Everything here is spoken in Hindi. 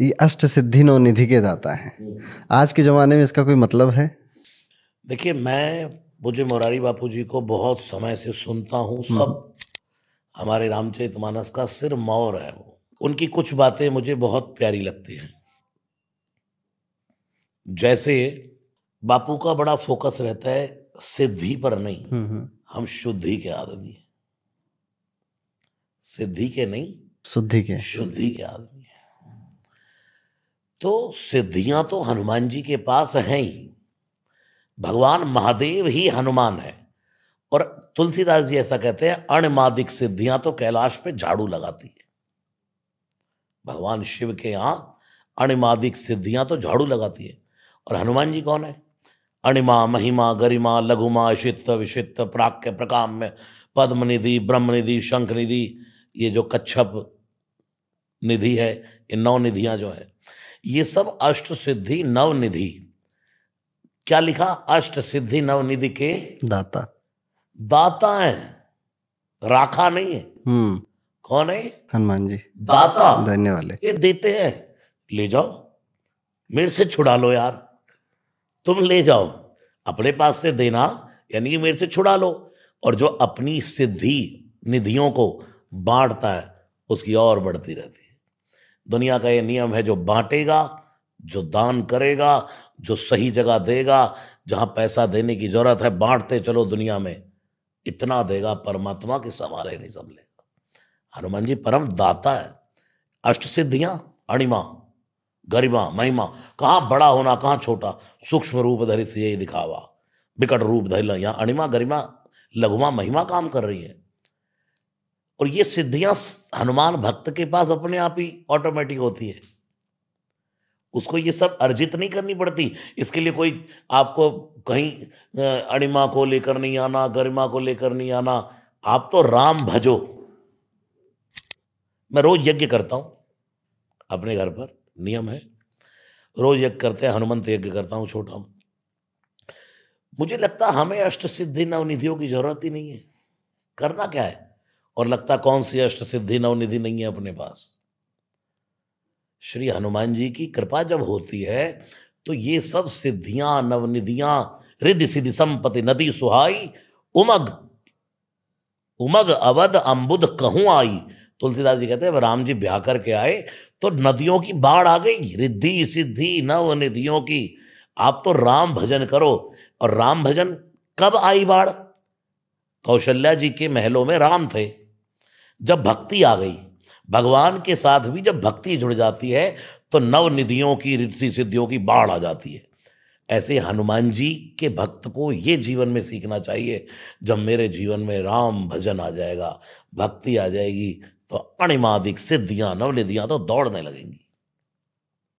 ये अष्ट सिद्धि नो निधि के दाता है आज के ज़माने में इसका कोई मतलब है देखिए मैं मुझे मुरारी बापू जी को बहुत समय से सुनता हूँ हाँ। सब हमारे रामचरित मानस का सिर मौर है वो उनकी कुछ बातें मुझे बहुत प्यारी लगती हैं जैसे बापू का बड़ा फोकस रहता है सिद्धि पर नहीं हम्म, हम्म। हम शुद्धि के आदमी हैं सिद्धि के नहीं शुद्धि के शुद्धि के आदमी तो सिद्धियां तो हनुमान जी के पास हैं ही भगवान महादेव ही हनुमान है और तुलसीदास जी ऐसा कहते हैं अणमादिक सिद्धियां तो कैलाश पे झाड़ू लगाती है भगवान शिव के यहाँ अणिमादिक सिद्धियां तो झाड़ू लगाती है और हनुमान जी कौन है अणिमा महिमा गरिमा लघुमा शित्त विषित्त प्राक्य प्रकाम में पद्म निधि ब्रह्म निधि शंख निधि ये जो कच्छप निधि है ये नौ निधियां जो है ये सब अष्ट सिद्धि नवनिधि क्या लिखा अष्ट सिद्धि नवनिधि के दाता दाता है राखा नहीं है हम्म कौन है हनुमान जी दाता देने वाले ये देते हैं ले जाओ मेरे से छुड़ा लो यार तुम ले जाओ अपने पास से देना यानी कि मेरे से छुड़ा लो और जो अपनी सिद्धि निधियों को बांटता है उसकी और बढ़ती रहती है दुनिया का ये नियम है जो बांटेगा जो दान करेगा जो सही जगह देगा जहां पैसा देने की जरूरत है बांटते चलो दुनिया में इतना देगा परमात्मा के सवाल नहीं सब हनुमान जी परम दाता है अष्ट सिद्धियां अणिमा गरिमा महिमा कहाँ बड़ा होना कहाँ छोटा सूक्ष्म रूप धरि से यही दिखावा विकट रूप धरला यहाँ अणिमा गरिमा लघुमा महिमा काम कर रही है और ये सिद्धियां हनुमान भक्त के पास अपने आप ही ऑटोमेटिक होती है उसको ये सब अर्जित नहीं करनी पड़ती इसके लिए कोई आपको कहीं अणिमा को लेकर नहीं आना गरिमा को लेकर नहीं आना आप तो राम भजो मैं रोज यज्ञ करता हूं अपने घर पर नियम है रोज यज्ञ करते हैं हनुमंत यज्ञ करता हूं छोटा मुझे लगता हमें अष्ट सिद्धि नवनिधियों की जरूरत ही नहीं है करना क्या है और लगता कौन सी अष्ट सिद्धि नवनिधि नहीं है अपने पास श्री हनुमान जी की कृपा जब होती है तो ये सब सिद्धियां नवनिधियां रिद्धि सिद्धि संपत्ति नदी सुहाई उमग उमग अवध अम्बुद कहूं आई तुलसीदास जी कहते हैं राम जी ब्याह करके आए तो नदियों की बाढ़ आ गई रिद्धि सिद्धि नव निधियों की आप तो राम भजन करो और राम भजन कब आई बाढ़ कौशल्या जी के महलों में राम थे जब भक्ति आ गई भगवान के साथ भी जब भक्ति जुड़ जाती है तो नव निधियों की रिद्धि सिद्धियों की बाढ़ आ जाती है ऐसे हनुमान जी के भक्त को ये जीवन में सीखना चाहिए जब मेरे जीवन में राम भजन आ जाएगा भक्ति आ जाएगी तो अणिमादिक सिद्धियाँ नवनिधियाँ तो दौड़ने लगेंगी